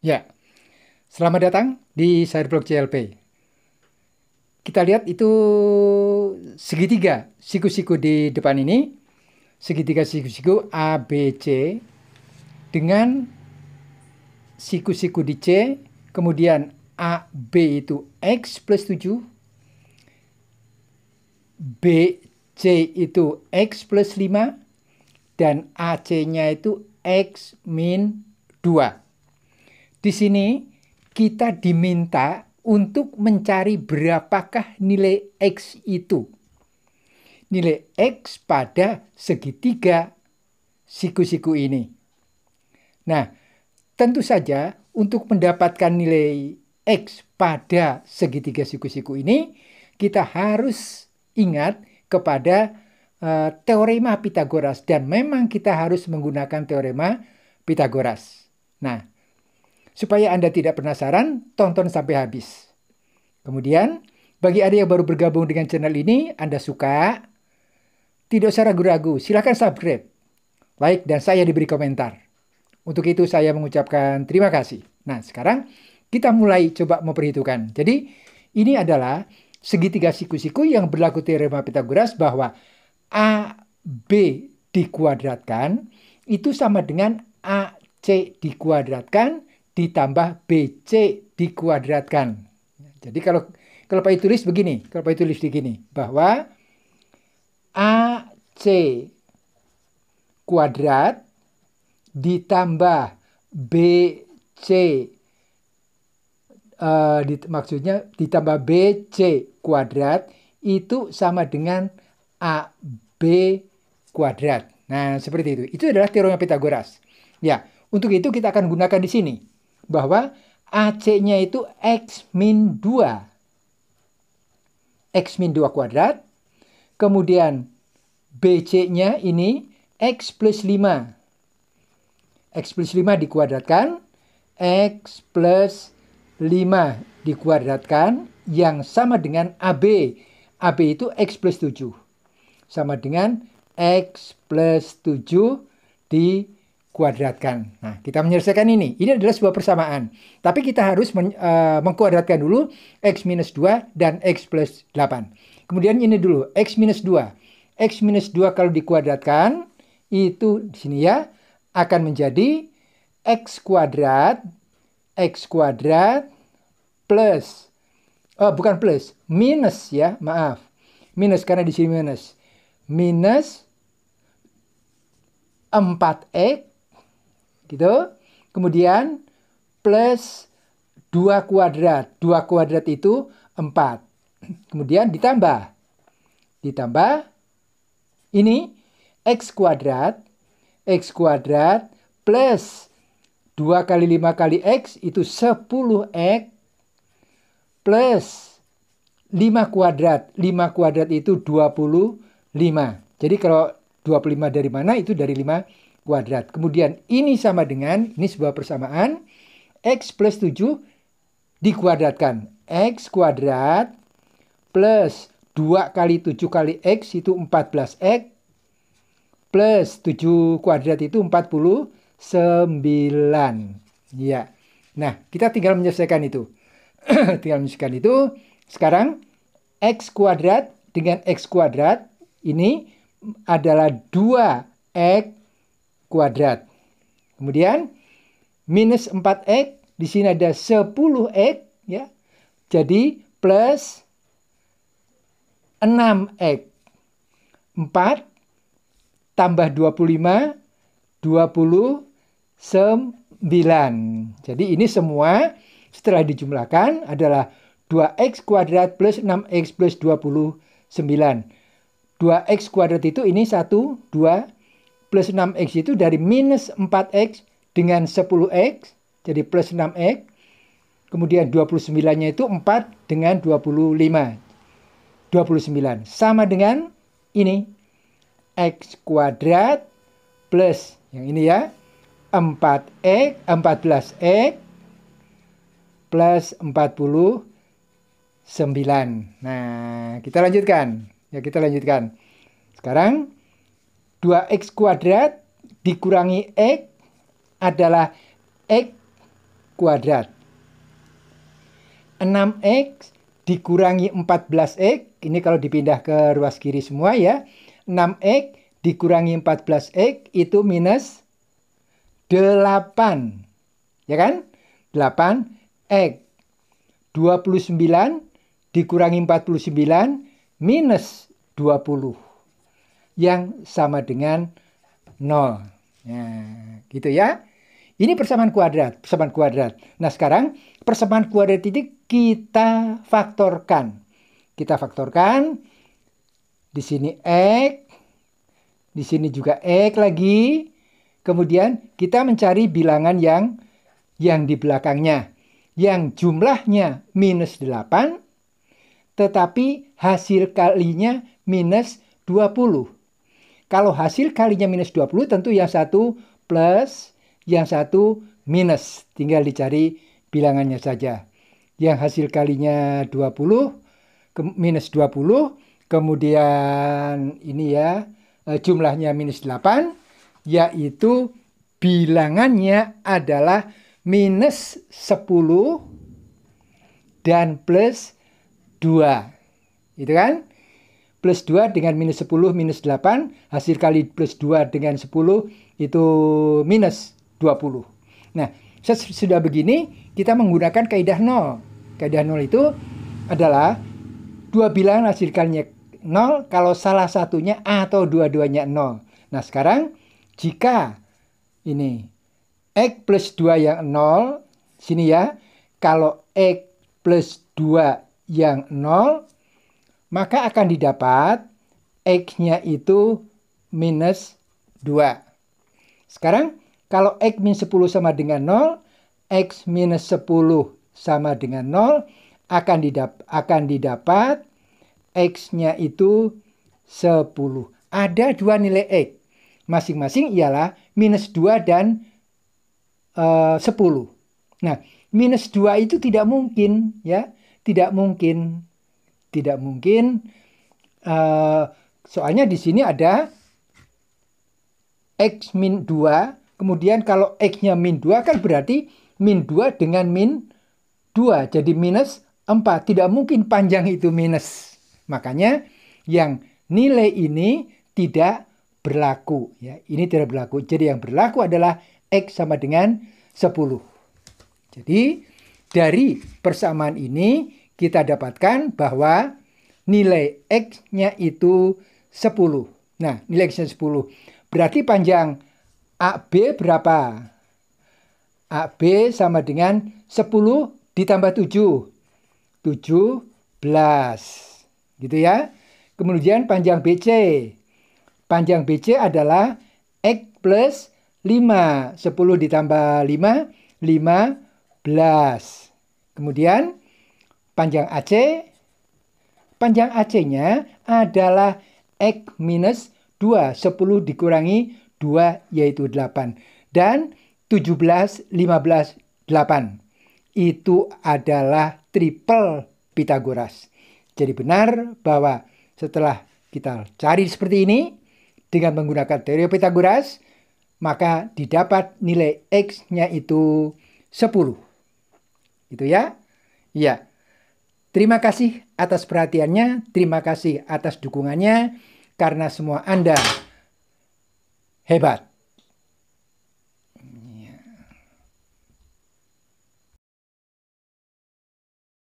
Ya, selamat datang di Sideblock CLP. Kita lihat itu segitiga siku-siku di depan ini. Segitiga siku-siku A, B, C. Dengan siku-siku di C, kemudian A, B itu X plus 7. B, C itu X plus 5 dan AC-nya itu X min 2. Di sini kita diminta untuk mencari berapakah nilai X itu. Nilai X pada segitiga siku-siku ini. Nah, tentu saja untuk mendapatkan nilai X pada segitiga siku-siku ini, kita harus ingat kepada uh, teorema pythagoras Dan memang kita harus menggunakan teorema pythagoras. Nah, Supaya Anda tidak penasaran, tonton sampai habis. Kemudian, bagi Anda yang baru bergabung dengan channel ini, Anda suka, tidak usah ragu-ragu, silakan subscribe, like, dan saya diberi komentar. Untuk itu saya mengucapkan terima kasih. Nah, sekarang kita mulai coba memperhitungkan. Jadi, ini adalah segitiga siku-siku yang berlaku teorema Pitagoras bahwa A, B dikuadratkan itu sama dengan AC dikuadratkan ditambah BC dikuadratkan. Jadi kalau kalau Pak tulis begini, kalau Pak tulis begini bahwa AC kuadrat ditambah BC uh, eh, dit, maksudnya ditambah BC kuadrat itu sama dengan AB kuadrat. Nah, seperti itu. Itu adalah teorema Pitagoras. Ya, untuk itu kita akan gunakan di sini bahwa AC-nya itu X min 2. X min 2 kuadrat. Kemudian BC-nya ini X plus 5. X plus 5 dikuadratkan. X plus 5 dikuadratkan yang sama dengan AB. AB itu X plus 7. Sama dengan X plus 7 dikuadratkan kuadratkan. Nah, kita menyelesaikan ini. Ini adalah sebuah persamaan. Tapi kita harus men, uh, mengkuadratkan dulu x minus 2 dan x plus 8. Kemudian ini dulu, x minus 2. x minus 2 kalau dikuadratkan, itu di sini ya, akan menjadi x kuadrat, x kuadrat plus, oh bukan plus, minus ya, maaf. Minus karena di sini minus. Minus 4x gitu. Kemudian plus 2 kuadrat. 2 kuadrat itu 4. Kemudian ditambah. Ditambah ini x kuadrat. X kuadrat plus 2 kali 5 kali x itu 10x plus 5 kuadrat. 5 kuadrat itu 25. Jadi kalau 25 dari mana itu dari 5 kuadrat. Kemudian ini sama dengan, ini sebuah persamaan, X plus 7 dikuadratkan. X kuadrat plus 2 kali 7 kali X itu 14X plus 7 kuadrat itu 49. Ya. Nah, kita tinggal menyelesaikan itu. tinggal menyelesaikan itu. Sekarang X kuadrat dengan X kuadrat ini adalah 2X kuadrat. Kemudian minus 4x, di sini ada 10x ya. Jadi plus 6x. 4 tambah 25 29. Jadi ini semua setelah dijumlahkan adalah 2x kuadrat plus 6x plus 29. 2x kuadrat itu ini 1, 2, plus 6x itu dari minus 4x dengan 10x, jadi plus 6x. Kemudian 29-nya itu 4 dengan 25. 29 sama dengan ini. X kuadrat plus yang ini ya. 4x, 14x plus 49. Nah, kita lanjutkan. Ya, kita lanjutkan. Sekarang 2x kuadrat dikurangi x adalah x kuadrat. 6x dikurangi 14x, ini kalau dipindah ke ruas kiri semua ya, 6x dikurangi 14x itu minus 8. Ya kan? 8x. 29 dikurangi 49 minus 20 yang sama dengan 0. Ya, gitu ya. Ini persamaan kuadrat, persamaan kuadrat. Nah, sekarang persamaan kuadrat ini kita faktorkan. Kita faktorkan. Di sini X, di sini juga X lagi. Kemudian kita mencari bilangan yang yang di belakangnya. Yang jumlahnya minus 8, tetapi hasil kalinya minus 20. Kalau hasil kalinya minus 20 tentu yang satu plus, yang satu minus. Tinggal dicari bilangannya saja. Yang hasil kalinya 20, ke, minus 20, kemudian ini ya eh, jumlahnya minus 8, yaitu bilangannya adalah minus 10 dan plus 2. Itu kan? plus 2 dengan minus 10 minus 8, hasil kali plus 2 dengan 10 itu minus 20. Nah, sudah begini, kita menggunakan kaidah 0. Kaidah 0 itu adalah dua bilangan hasil kalinya 0 kalau salah satunya A atau dua-duanya 0. Nah, sekarang jika ini X plus 2 yang 0, sini ya, kalau X plus 2 yang 0, maka akan didapat X-nya itu minus 2. Sekarang, kalau X minus 10 sama dengan 0, X minus 10 sama dengan 0, akan, didap akan didapat X-nya itu 10. Ada dua nilai X. Masing-masing ialah minus 2 dan eh, uh, 10. Nah, minus 2 itu tidak mungkin, ya. Tidak mungkin tidak mungkin. Uh, soalnya di sini ada X min 2. Kemudian kalau X-nya min 2 kan berarti min 2 dengan min 2. Jadi minus 4. Tidak mungkin panjang itu minus. Makanya yang nilai ini tidak berlaku. Ya, ini tidak berlaku. Jadi yang berlaku adalah X sama dengan 10. Jadi dari persamaan ini kita dapatkan bahwa nilai X-nya itu 10. Nah, nilai X-nya 10. Berarti panjang AB berapa? AB sama dengan 10 ditambah 7. 17. Gitu ya. Kemudian panjang BC. Panjang BC adalah X plus 5. 10 ditambah 5, 15. Kemudian panjang AC. Panjang AC-nya adalah X minus 2. 10 dikurangi 2 yaitu 8. Dan 17, 15, 8. Itu adalah triple Pitagoras. Jadi benar bahwa setelah kita cari seperti ini dengan menggunakan teori Pitagoras, maka didapat nilai X-nya itu 10. Itu ya? Iya. Terima kasih atas perhatiannya, terima kasih atas dukungannya, karena semua Anda hebat.